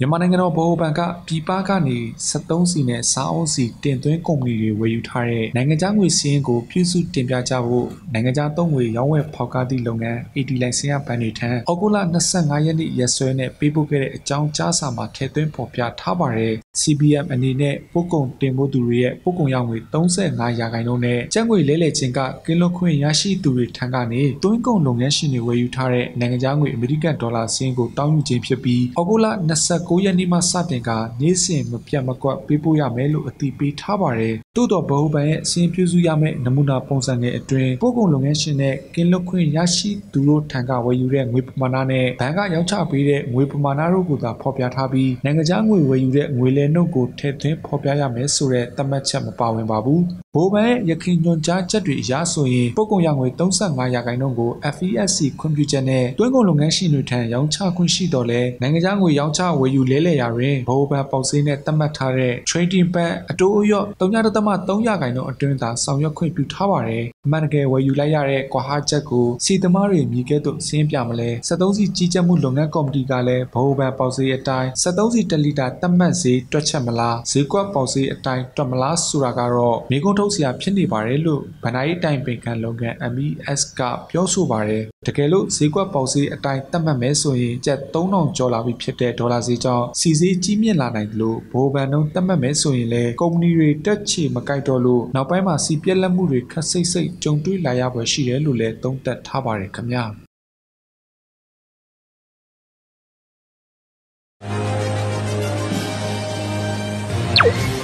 မြန်မာနိုင်ငံတော်ဗဟိုဘဏ်ကပြည်ပကနေ73စီနဲ့စားအုပ်စီတင်သွင်းကုမ္ပဏီတွေဝယ်ယူထားတဲ့နိုင်ငံခြားငွေစည်းရင်းကိုပြုစုတင်ပြကြဖို့နိုင်ငံခြားသုံးငွေရောင်းဝယ်ဖောက်ကားသည့်လုပ်ငန်း AT လိုင်စင်ရဘဏ်တွေထံအောက်တိုဘာ25ရက်နေ့ရက်စွဲနဲ့ပေးပို့ခဲ့တဲ့အကြောင်းကြားစာမှာထည့်သွင်းဖော်ပြထားပါတယ်။ CBM အနေနဲ့ပို့ကုန်တင်ပို့သူတွေရဲ့ပို့ကုန်ရောင်းငွေ35ရာခိုင်နှုန်းနဲ့ကျပ်ငွေလဲလှယ်ခြင်းကကင်းလွတ်ခွင့်ရရှိသူတွေထံကနေသွင်းကုန်လုပ်ငန်းရှင်တွေဝယ်ယူထားတဲ့နိုင်ငံခြားငွေအမေရိကန်ဒေါ်လာစည်းရင်းကိုတောင်းယူခြင်းဖြစ်ပြီးအောက်တိုဘာ20 19ရက်နေ့မှစတင်ကနေ့စဉ်မပြတ်မကွက်ပေးပို့ရမယ်လို့အတည်ပြုထားပါတယ်သို့တော့ဗဟုဘဏ်ရဲ့အစဉ်ပြုစုရမယ့်နမူနာပုံစံငယ်အတွင်းပို့ကုန်လုပ်ငန်းရှင်နဲ့ကင်းလွတ်ခွင့်ရရှိသူတို့ထံကဝယ်ယူတဲ့ငွေပမာဏနဲ့ဘဏ်က ရောင်းချပေးတဲ့ငွေပမာဏတို့ကိုသာဖော်ပြထားပြီးနိုင်ငံခြားငွေဝယ်ယူတဲ့ငွေလဲနှုန်းကိုထည့်သွင်းဖော်ပြရမယ်ဆိုတဲ့သတ်မှတ်ချက်မပါဝင်ပါဘူး။ဗဟုဘဏ်ရဲ့ရခိုင်ညွန်ကြားချက်တွေအရဆိုရင်ပို့ကုန်ရငွေ35ရာခိုင်နှုန်းကို FESC ခွင့်ပြုချက်နဲ့တွင်းကုန်လုပ်ငန်းရှင်တွေထံရောင်းချခွင့်ရှိတော်လဲနိုင်ငံခြားငွေရောင်းချဝယ်ယူလဲလှယ်ရာတွင်ဗဟုဘဏ်ပေါက်ဈေးနဲ့သတ်မှတ်ထားတဲ့ trading ban အတိုးအယော့3.3 3.3ရာခိုင်နှုန်းအတွင်းသာဆောင်ရွက်ခွင့်ပြုထားပါတယ်။အမှန်တကယ်ဝယ်ယူလိုက်ရတဲ့ကွာဟချက်ကိုစီသမားတွေမြည်ကဲ့သို့စင်းပြမလဲ။73စီကြီးကြပ်မှုလုပ်ငန်းကော်မတီကလည်းဘဝဘဏ်ပေါက်ဈေးအတိုင်း73စီ1လီတာသတ်မှတ်ဈေးတွက်ချက်မလားဈေးကွက်ပေါက်ဈေးအတိုင်းတွက်မလားဆိုတာကတော့မိကုန်းထုတ်စရာဖြစ်နေပါတယ်လို့ဗဏ္ဍာရေးတိုင်ပင်ခံလုပ်ငန်း MES ကပြောဆိုပါတယ်။တကယ်လို့ဈေးကွက်ပေါက်ဈေးအတိုင်းသတ်မှတ်မယ်ဆိုရင်ကျပ်3000ကျော်လာပြီဖြစ်တဲ့ဒေါ်လာဈေးကြောင့်စီဈေးကြီးမြင့်လာနိုင်တယ်လို့ဘဝဘဏ်လုံးသတ်မှတ်မယ်ဆိုရင်လည်းကုမ္ပဏီတွေတက်ချေမကိုက်တော့လို့နောက်ပိုင်းမှာစီပြက်လက်မှုတွေခက်စိတ်စိတ်ကြုံတွေ့လာရပွဲရှိတယ်လို့လည်းသုံးသပ်ထားပါတယ်ခင်ဗျာ။ you